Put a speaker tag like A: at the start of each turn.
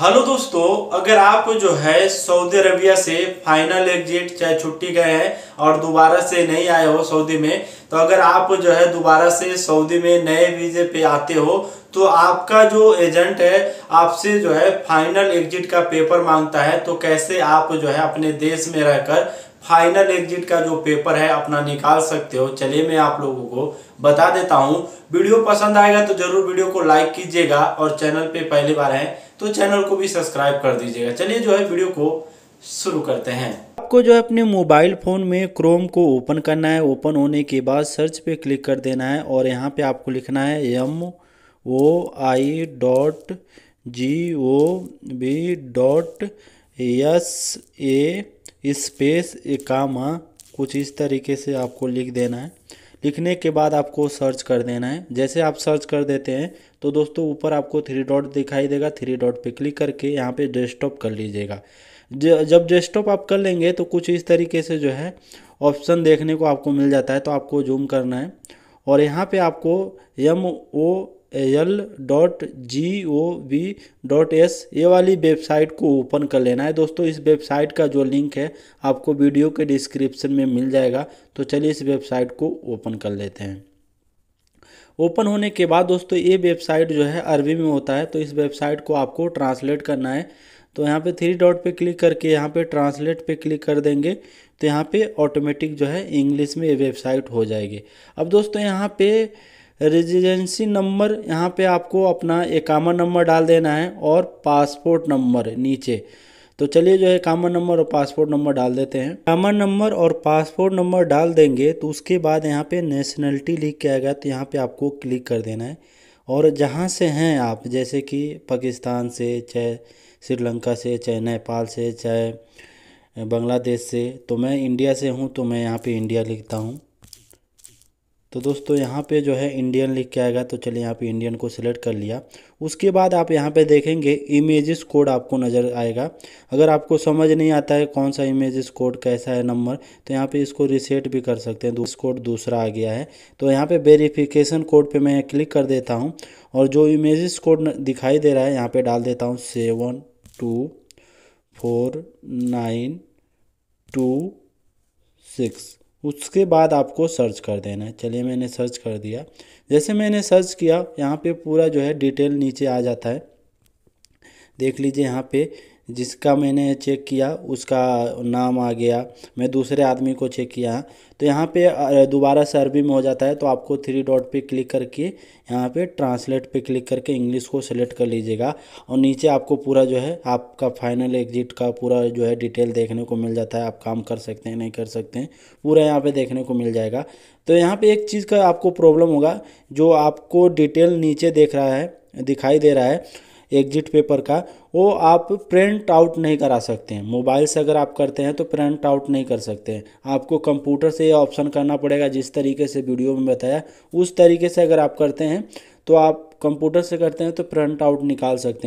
A: hello दोस्तों अगर आप जो है सऊदी अरबिया से फाइनल एग्जिट चाहे छुट्टी गए हैं और दोबारा से नहीं आए हो सऊदी में तो अगर आप जो है दोबारा से सऊदी में नए वीज़े पे आते हो तो आपका जो एजेंट है आपसे जो है फाइनल एग्जिट का पेपर मांगता है तो कैसे आप जो है अपने देश में रहकर फाइनल एग्जिट का जो पेपर है अपना निकाल सकते हो चलिए मैं आप लोगों को बता देता हूँ वीडियो पसंद आएगा तो जरूर वीडियो को लाइक कीजिएगा और चैनल पे पहली बार हैं तो चैनल को भी सब्सक्राइब कर दीजिएगा चलिए जो है वीडियो को शुरू करते हैं आपको जो है अपने मोबाइल फ़ोन में क्रोम को ओपन करना है ओपन होने के बाद सर्च पे क्लिक कर देना है और यहाँ पे आपको लिखना है M O I dot G O B dot S A space comma कुछ इस तरीके से आपको लिख देना है लिखने के बाद आपको सर्च कर देना है जैसे आप सर्च कर देते हैं तो दोस्तों ऊपर आपको थ्री डॉट दिखाई देगा थ्री डॉट पे क्लिक करके यहाँ पे डेस्कटॉप कर लीजिएगा जब डेस्कटॉप आप कर लेंगे तो कुछ इस तरीके से जो है ऑप्शन देखने को आपको मिल जाता है तो आपको जूम करना है और यहाँ पे आपको M O L dot G O V dot S ये वाली वेबसाइट को ओपन कर लेना है दोस्तों इस वेबसाइट का जो लिंक है आपको वीडियो के डिस्क्रिप्शन में मिल जाएगा तो चलिए इस वेबसाइट को ओपन कर लेते हैं ओपन होने के बाद दोस्तों ये वेबसाइट जो है अरबी में होता है तो इस वेबसाइट को आपको ट्रांसलेट करना है तो यहाँ पे थ्री डॉट पे क्लिक करके यहाँ पे ट्रांसलेट पे क्लिक कर देंगे तो यहाँ पे ऑटोमेटिक जो है इंग्लिश में ये वेबसाइट हो जाएगी अब दोस्तों यहाँ पे रेजिडेंसी नंबर यहाँ पे आपको अपना एकामा नंबर डाल देना है और पासपोर्ट नंबर नीचे तो चलिए जो है कामन नंबर और पासपोर्ट नंबर डाल देते हैं कामन नंबर और पासपोर्ट नंबर डाल देंगे तो उसके बाद यहाँ पे नेशनलिटी लिख के आएगा तो यहाँ पे आपको क्लिक कर देना है और जहाँ से हैं आप जैसे कि पाकिस्तान से चाहे श्रीलंका से चाहे नेपाल से चाहे बांग्लादेश से तो मैं इंडिया से हूँ तो मैं यहाँ पर इंडिया लिखता हूँ तो दोस्तों यहाँ पे जो है इंडियन लिख के आएगा तो चलिए यहाँ पे इंडियन को सिलेक्ट कर लिया उसके बाद आप यहाँ पे देखेंगे इमेजेस कोड आपको नज़र आएगा अगर आपको समझ नहीं आता है कौन सा इमेजेस कोड कैसा है नंबर तो यहाँ पे इसको रिसेट भी कर सकते हैं दूस कोड दूसरा आ गया है तो यहाँ पे वेरीफिकेशन कोड पर मैं क्लिक कर देता हूँ और जो इमेजेस कोड दिखाई दे रहा है यहाँ पर डाल देता हूँ seven two four nine two six उसके बाद आपको सर्च कर देना है चलिए मैंने सर्च कर दिया जैसे मैंने सर्च किया यहाँ पे पूरा जो है डिटेल नीचे आ जाता है देख लीजिए यहाँ पे जिसका मैंने चेक किया उसका नाम आ गया मैं दूसरे आदमी को चेक किया तो यहाँ पे दोबारा सर्वी में हो जाता है तो आपको थ्री डॉट पे क्लिक करके यहाँ पे ट्रांसलेट पे क्लिक करके इंग्लिश को सेलेक्ट कर लीजिएगा और नीचे आपको पूरा जो है आपका फाइनल एग्जिट का पूरा जो है डिटेल देखने को मिल जाता है आप काम कर सकते हैं नहीं कर सकते हैं पूरा यहाँ पर देखने को मिल जाएगा तो यहाँ पर एक चीज़ का आपको प्रॉब्लम होगा जो आपको डिटेल नीचे देख रहा है दिखाई दे रहा है एग्जिट पेपर का वो आप प्रिंट आउट नहीं करा सकते हैं मोबाइल से अगर आप करते हैं तो प्रिंट आउट नहीं कर सकते हैं आपको कंप्यूटर से ये ऑप्शन करना पड़ेगा जिस तरीके से वीडियो में बताया उस तरीके से अगर आप करते हैं तो आप कंप्यूटर से करते हैं तो प्रिंट आउट निकाल सकते हैं